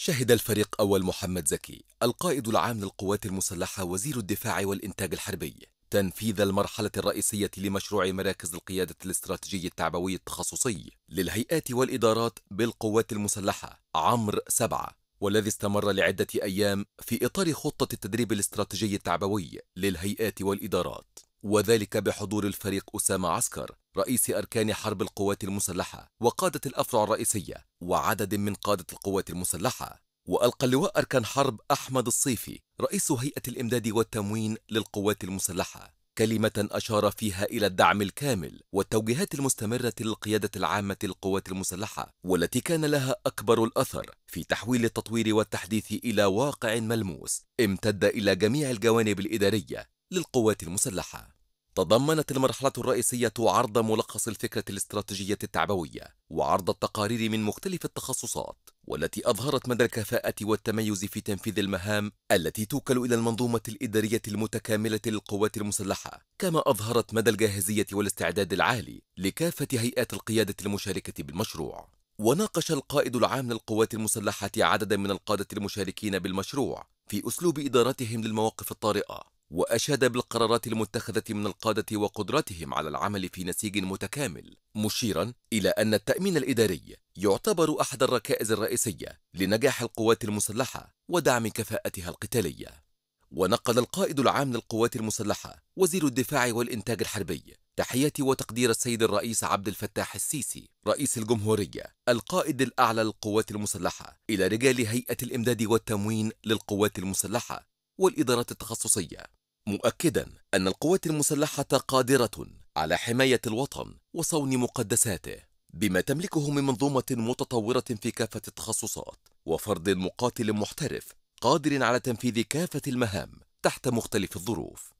شهد الفريق أول محمد زكي القائد العام للقوات المسلحة وزير الدفاع والإنتاج الحربي تنفيذ المرحلة الرئيسية لمشروع مراكز القيادة الاستراتيجي التعبوي التخصصي للهيئات والإدارات بالقوات المسلحة عمر سبعة والذي استمر لعدة أيام في إطار خطة التدريب الاستراتيجي التعبوي للهيئات والإدارات وذلك بحضور الفريق أسامة عسكر رئيس أركان حرب القوات المسلحة وقادة الأفرع الرئيسية وعدد من قادة القوات المسلحة وألقى اللواء أركان حرب أحمد الصيفي رئيس هيئة الإمداد والتموين للقوات المسلحة كلمة أشار فيها إلى الدعم الكامل والتوجيهات المستمرة للقيادة العامة للقوات المسلحة والتي كان لها أكبر الأثر في تحويل التطوير والتحديث إلى واقع ملموس امتد إلى جميع الجوانب الإدارية للقوات المسلحة تضمنت المرحلة الرئيسية عرض ملخص الفكرة الاستراتيجية التعبوية وعرض التقارير من مختلف التخصصات والتي أظهرت مدى الكفاءة والتميز في تنفيذ المهام التي توكل إلى المنظومة الإدارية المتكاملة للقوات المسلحة كما أظهرت مدى الجاهزية والاستعداد العالي لكافة هيئات القيادة المشاركة بالمشروع وناقش القائد العام للقوات المسلحة عددا من القادة المشاركين بالمشروع في أسلوب إدارتهم للمواقف الطارئة وأشاد بالقرارات المتخذة من القادة وقدرتهم على العمل في نسيج متكامل مشيرا إلى أن التأمين الإداري يعتبر أحد الركائز الرئيسية لنجاح القوات المسلحة ودعم كفاءتها القتالية ونقل القائد العام للقوات المسلحة وزير الدفاع والإنتاج الحربي تحياتي وتقدير السيد الرئيس عبد الفتاح السيسي رئيس الجمهورية القائد الأعلى للقوات المسلحة إلى رجال هيئة الإمداد والتموين للقوات المسلحة والإدارات التخصصية مؤكدا أن القوات المسلحة قادرة على حماية الوطن وصون مقدساته بما تملكه من منظومة متطورة في كافة التخصصات وفرد مقاتل محترف قادر على تنفيذ كافة المهام تحت مختلف الظروف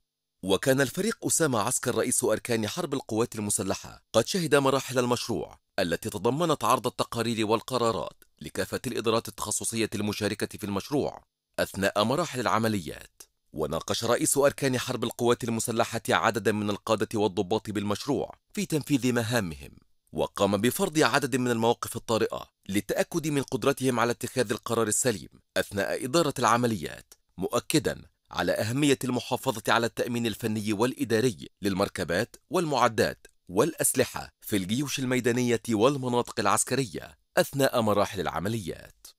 وكان الفريق أسامة عسكر رئيس أركان حرب القوات المسلحة قد شهد مراحل المشروع التي تضمنت عرض التقارير والقرارات لكافة الإدارات التخصصية المشاركة في المشروع أثناء مراحل العمليات وناقش رئيس أركان حرب القوات المسلحة عددا من القادة والضباط بالمشروع في تنفيذ مهامهم وقام بفرض عدد من المواقف الطارئة للتأكد من قدرتهم على اتخاذ القرار السليم أثناء إدارة العمليات مؤكدا على أهمية المحافظة على التأمين الفني والإداري للمركبات والمعدات والأسلحة في الجيوش الميدانية والمناطق العسكرية أثناء مراحل العمليات